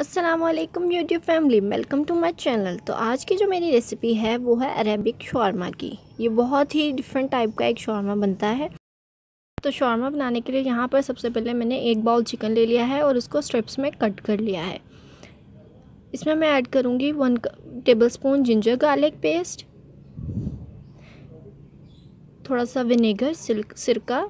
Aslam YouTube family welcome to my channel तो आज की जो मेरी रेसिपी है वो है अरेबिक शौरमा की ये बहुत ही डिफरेंट टाइप का एक शौरमा बनता है तो शौरमा बनाने के लिए यहाँ पर सबसे पहले मैंने एक बाउल चिकन ले लिया है और उसको स्ट्रिप्स में कट कर लिया है इसमें मैं ऐड करूँगी one tablespoon ginger garlic paste थोड़ा सा विनेगर सिल्क सिरका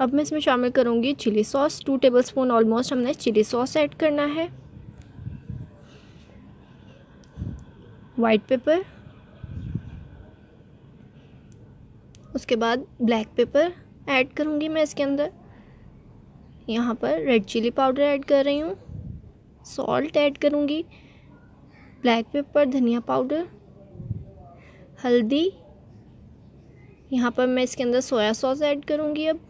अब मैं इसमें शामिल करूँगी chilli sauce two tablespoon almost हमने चिली सॉस ऐड करना है वाइट पेपर उसके बाद ब्लैक पेपर ऐड करूँगी मैं इसके अंदर यहाँ पर रेड चिली पाउडर ऐड कर रही हूँ सॉल्ट ऐड करूँगी ब्लैक पेपर धनिया पाउडर हल्दी यहाँ पर मैं इसके अंदर सोया सॉस ऐड करूँगी अब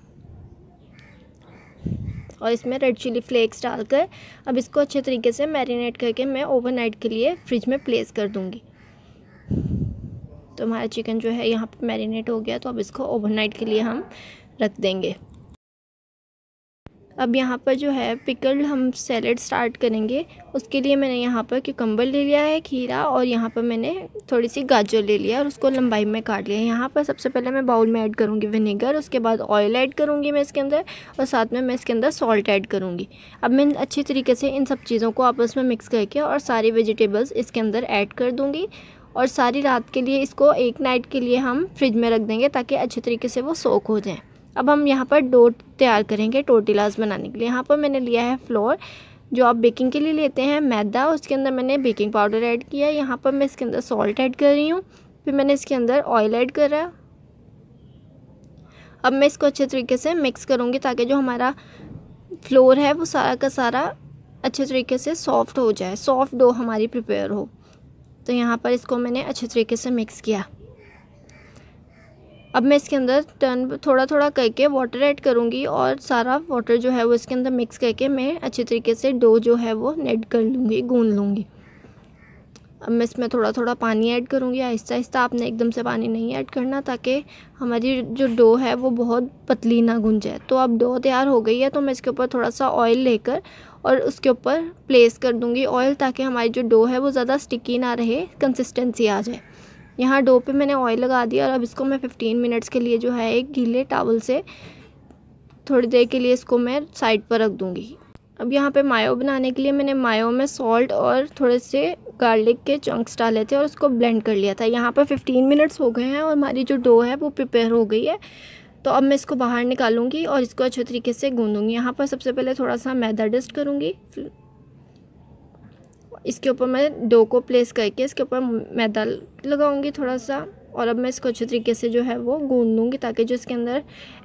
और इसमें रेड चिली फ्लेक्स डालकर अब इसको अच्छे तरीके से मैरिनेट करके मैं ओवरनाइट के लिए फ्रिज में प्लेस कर दूँगी तो हमारा चिकन जो है यहाँ पर मैरिनेट हो गया तो अब इसको ओवरनाइट के लिए हम रख देंगे अब यहाँ पर जो है पिकल्ड हम सैलड स्टार्ट करेंगे उसके लिए मैंने यहाँ पर क्यूकम्बर ले लिया है खीरा और यहाँ पर मैंने थोड़ी सी गाजर ले लिया और उसको लंबाई में काट लिया यहाँ पर सबसे पहले मैं बाउल में ऐड करूँगी विनेगर उसके बाद ऑयल ऐड करूँगी मैं इसके अंदर और साथ में मैं इसके अंदर सॉल्ट ऐड करूँगी अब मैं अच्छी तरीके से इन सब चीज़ों को आपस में मिक्स करके और सारी वेजिटेबल्स इसके अंदर ऐड कर दूँगी और सारी रात के लिए इसको एक नाइट के लिए हम फ्रिज में रख देंगे ताकि अच्छे तरीके से वो सोख हो जाएँ अब हम यहाँ पर डो तैयार करेंगे टोटिलास बनाने के लिए यहाँ पर मैंने लिया है फ्लोर जो आप बेकिंग के लिए लेते हैं मैदा उसके अंदर मैंने बेकिंग पाउडर ऐड किया यहाँ पर मैं इसके अंदर सॉल्ट ऐड कर रही हूँ फिर मैंने इसके अंदर ऑयल ऐड करा अब मैं इसको अच्छे तरीके से मिक्स करूँगी ताकि जो हमारा फ्लोर है वो सारा का सारा अच्छे तरीके से सॉफ़्ट हो जाए सॉफ़्ट डो हमारी प्रिपेयर हो तो यहाँ पर इसको मैंने अच्छे तरीके से मिक्स किया अब मैं इसके अंदर टर्न थोड़ा थोड़ा करके वाटर ऐड करूँगी और सारा वाटर जो है वो इसके अंदर मिक्स करके मैं अच्छे तरीके से डो जो है वो नेट कर लूँगी गून लूँगी अब मैं इसमें थोड़ा थोड़ा पानी ऐड करूँगी आहिस्ता आहिस्ता आपने एकदम से पानी नहीं ऐड करना ताकि हमारी जो डो है वो बहुत पतली ना गूंज जाए तो अब डो तैयार हो गई है तो मैं इसके ऊपर थोड़ा सा ऑयल लेकर और उसके ऊपर प्लेस कर दूँगी ऑयल ताकि हमारी जो डो है वो ज़्यादा स्टिकी ना रहे कंसिस्टेंसी आ जाए यहाँ डो पे मैंने ऑयल लगा दिया और अब इसको मैं फिफ्टीन मिनट्स के लिए जो है एक गीले टावल से थोड़ी देर के लिए इसको मैं साइड पर रख दूँगी अब यहाँ पे मायो बनाने के लिए मैंने मायो में सॉल्ट और थोड़े से गार्लिक के चंक्स डाले थे और उसको ब्लेंड कर लिया था यहाँ पर 15 मिनट्स हो गए हैं और हमारी जो डो है वो प्रिपेयर हो गई है तो अब मैं इसको बाहर निकालूंगी और इसको अच्छे तरीके से गूंदूंगी यहाँ पर सबसे पहले थोड़ा सा मैदा डस्ट करूँगी इसके ऊपर मैं डो को प्लेस करके इसके ऊपर मैदा लगाऊंगी थोड़ा सा और अब मैं इसको अच्छे तरीके से जो है वो गूंद लूँगी ताकि जो इसके अंदर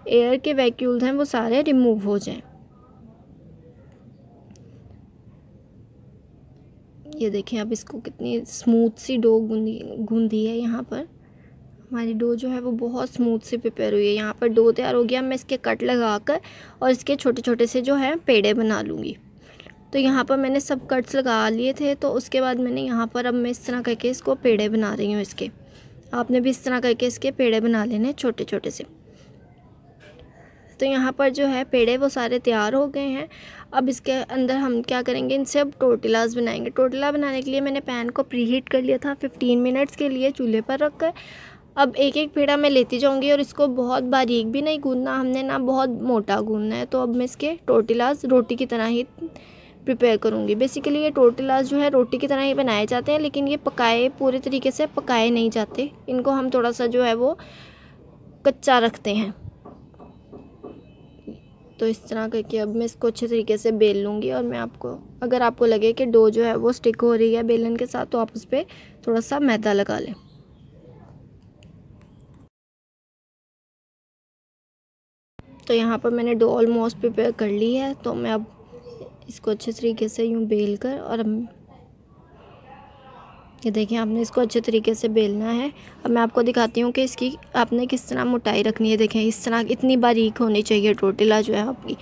एयर के वैक्यूल्स हैं वो सारे रिमूव हो जाएं ये देखें अब इसको कितनी स्मूथ सी डो गूंदी गूंदी है यहाँ पर हमारी डो जो है वो बहुत स्मूथ से प्रिपेयर हुई है यहाँ पर डो तैयार हो गया मैं इसके कट लगा कर और इसके छोटे छोटे से जो है पेड़े बना लूँगी तो यहाँ पर मैंने सब कट्स लगा लिए थे तो उसके बाद मैंने यहाँ पर अब मैं इस तरह करके इसको पेड़े बना रही हूँ इसके आपने भी इस तरह करके इसके पेड़े बना लेने छोटे छोटे से तो यहाँ पर जो है पेड़े वो सारे तैयार हो गए हैं अब इसके अंदर हम क्या करेंगे इनसे अब टोटिलास बनाएंगे टोटिला बनाने के लिए मैंने पैन को प्री हीट कर लिया था फिफ्टीन मिनट्स के लिए चूल्हे पर रख कर अब एक एक पेड़ा मैं लेती जाऊँगी और इसको बहुत बारीक भी नहीं गूंदना हमने ना बहुत मोटा गूंदना है तो अब मैं इसके टोटिलास रोटी की तरह ही प्रिपेयर करूँगी बेसिकली ये टोटिलाज जो है रोटी की तरह ही बनाए जाते हैं लेकिन ये पकाए पूरे तरीके से पकाए नहीं जाते इनको हम थोड़ा सा जो है वो कच्चा रखते हैं तो इस तरह करके अब मैं इसको अच्छे तरीके से बेल लूँगी और मैं आपको अगर आपको लगे कि डो जो है वो स्टिक हो रही है बेलन के साथ तो आप उस पर थोड़ा सा मैदा लगा लें तो यहाँ पर मैंने डो ऑलमोस्ट प्रिपेयर कर ली है तो मैं अब इसको अच्छे तरीके से यूँ बेल कर और ये देखें आपने इसको अच्छे तरीके से बेलना है अब मैं आपको दिखाती हूँ कि इसकी आपने किस तरह मोटाई रखनी है देखें इस तरह इतनी बारीक होनी चाहिए टोटिला जो है आपकी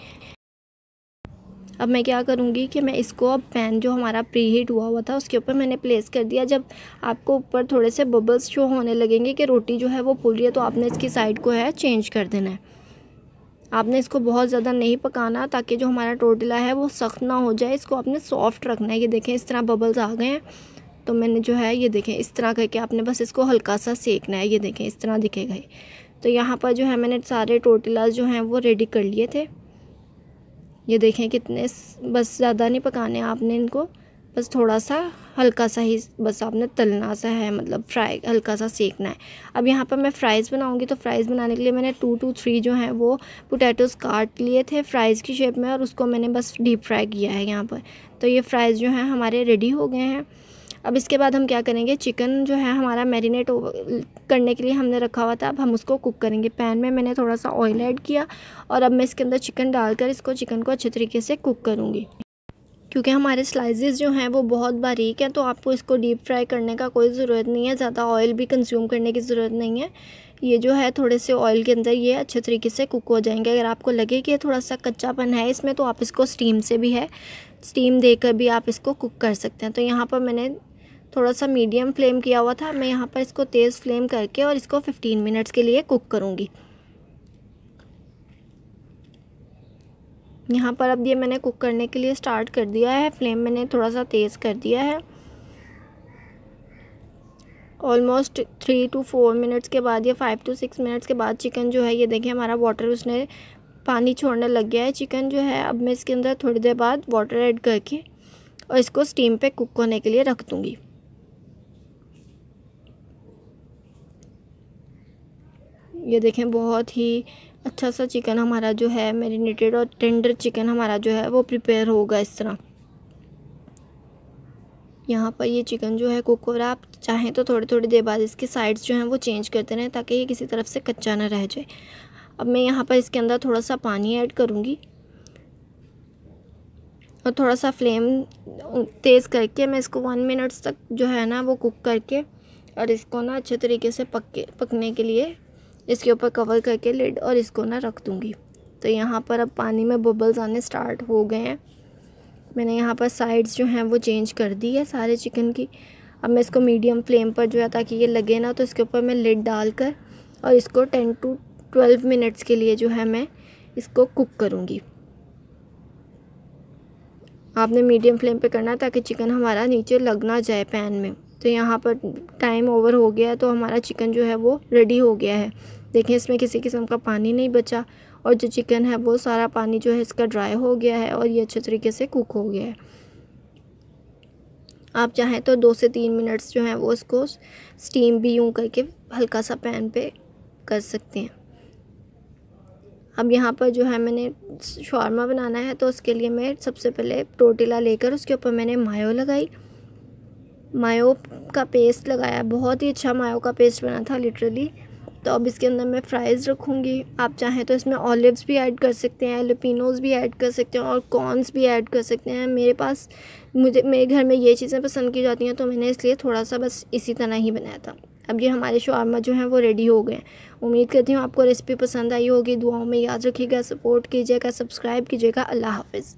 अब मैं क्या करूँगी कि मैं इसको अब पैन जो हमारा प्री हीट हुआ हुआ था उसके ऊपर मैंने प्लेस कर दिया जब आपको ऊपर थोड़े से बबल्स शो होने लगेंगे कि रोटी जो है वो फूल रही है तो आपने इसकी साइड को है चेंज कर देना है आपने इसको बहुत ज़्यादा नहीं पकाना ताकि जो हमारा टोटला है वो सख्त ना हो जाए इसको आपने सॉफ्ट रखना है ये देखें इस तरह बबल्स आ गए हैं तो मैंने जो है ये देखें इस तरह करके आपने बस इसको हल्का सा सेकना है ये देखें इस तरह दिखे गए तो यहाँ पर जो है मैंने सारे टोटलाज जो हैं वो रेडी कर लिए थे ये देखें कितने बस ज़्यादा नहीं पकाने आपने इनको बस थोड़ा सा हल्का सा ही बस आपने तलना सा है मतलब फ्राई हल्का सा सेकना है अब यहाँ पर मैं फ्राइज़ बनाऊँगी तो फ्राइज़ बनाने के लिए मैंने टू टू थ्री जो हैं वो पोटैटोज़ काट लिए थे फ्राइज़ की शेप में और उसको मैंने बस डीप फ्राई किया है यहाँ पर तो ये फ्राइज़ जो हैं हमारे रेडी हो गए हैं अब इसके बाद हम क्या करेंगे चिकन जो है हमारा मैरिनेट करने के लिए हमने रखा हुआ था अब हम उसको कुक करेंगे पैन में मैंने थोड़ा सा ऑयल ऐड किया और अब मैं इसके अंदर चिकन डालकर इसको चिकन को अच्छे तरीके से कुक करूँगी क्योंकि हमारे स्लाइसेस जो हैं वो बहुत बारीक हैं तो आपको इसको डीप फ्राई करने का कोई ज़रूरत नहीं है ज़्यादा ऑयल भी कंज्यूम करने की ज़रूरत नहीं है ये जो है थोड़े से ऑयल के अंदर ये अच्छे तरीके से कुक हो जाएंगे अगर आपको लगे कि थोड़ा सा कच्चापन है इसमें तो आप इसको स्टीम से भी है स्टीम देकर भी आप इसको कुक कर सकते हैं तो यहाँ पर मैंने थोड़ा सा मीडियम फ्लेम किया हुआ था मैं यहाँ पर इसको तेज़ फ्लेम करके और इसको फिफ्टीन मिनट्स के लिए कुक करूँगी यहाँ पर अब ये मैंने कुक करने के लिए स्टार्ट कर दिया है फ्लेम मैंने थोड़ा सा तेज़ कर दिया है almost three to four minutes के बाद या फाइव टू सिक्स मिनट्स के बाद चिकन जो है ये देखिए हमारा वाटर उसने पानी छोड़ने लग गया है चिकन जो है अब मैं इसके अंदर थोड़ी देर बाद वाटर ऐड करके और इसको स्टीम पे कुक होने के लिए रख दूँगी ये देखें बहुत ही अच्छा सा चिकन हमारा जो है मेरीनेटेड और टेंडर चिकन हमारा जो है वो प्रिपेयर होगा इस तरह यहाँ पर ये चिकन जो है कुक हो रहा है आप चाहें तो थोड़ी थोड़ी देर बाद इसके साइड्स जो हैं वो चेंज करते रहें ताकि ये किसी तरफ से कच्चा ना रह जाए अब मैं यहाँ पर इसके अंदर थोड़ा सा पानी ऐड करूँगी और थोड़ा सा फ्लेम तेज़ करके मैं इसको वन मिनट्स तक जो है ना वो कुक करके और इसको ना अच्छे तरीके से पक पकने के लिए इसके ऊपर कवर करके लिड और इसको ना रख दूँगी तो यहाँ पर अब पानी में बबल्स आने स्टार्ट हो गए हैं मैंने यहाँ पर साइड्स जो हैं वो चेंज कर दी है सारे चिकन की अब मैं इसको मीडियम फ्लेम पर जो है ताकि ये लगे ना तो इसके ऊपर मैं लिड डालकर और इसको टेन टू ट्वेल्व मिनट्स के लिए जो है मैं इसको कुक करूँगी आपने मीडियम फ्लेम पे करना है ताकि चिकन हमारा नीचे लग ना जाए पैन में तो यहाँ पर टाइम ओवर हो गया है तो हमारा चिकन जो है वो रेडी हो गया है देखिए इसमें किसी किस्म का पानी नहीं बचा और जो चिकन है वो सारा पानी जो है इसका ड्राई हो गया है और ये अच्छे तरीके से कुक हो गया है आप चाहें तो दो से तीन मिनट्स जो हैं वो इसको स्टीम भी यूँ करके हल्का सा पैन पे कर सकते हैं अब यहाँ पर जो है मैंने शॉर्मा बनाना है तो उसके लिए मैं सबसे पहले टोटिला लेकर उसके ऊपर मैंने मायो लगाई मायो का पेस्ट लगाया बहुत ही अच्छा मायो का पेस्ट बना था लिटरली तो अब इसके अंदर मैं फ्राइज़ रखूँगी आप चाहें तो इसमें ऑलिव्स भी ऐड कर सकते हैं एलोपिनोज भी ऐड कर सकते हैं और कॉर्नस भी ऐड कर सकते हैं मेरे पास मुझे मेरे घर में ये चीज़ें पसंद की जाती हैं तो मैंने इसलिए थोड़ा सा बस इसी तरह ही बनाया था अब ये हमारे शोरमा जो हैं वो रेडी हो गए उम्मीद करती हूँ आपको रेसिपी पसंद आई होगी दुआओं में याद रखिएगा सपोर्ट कीजिएगा सब्सक्राइब कीजिएगा अल्लाह हाफिज़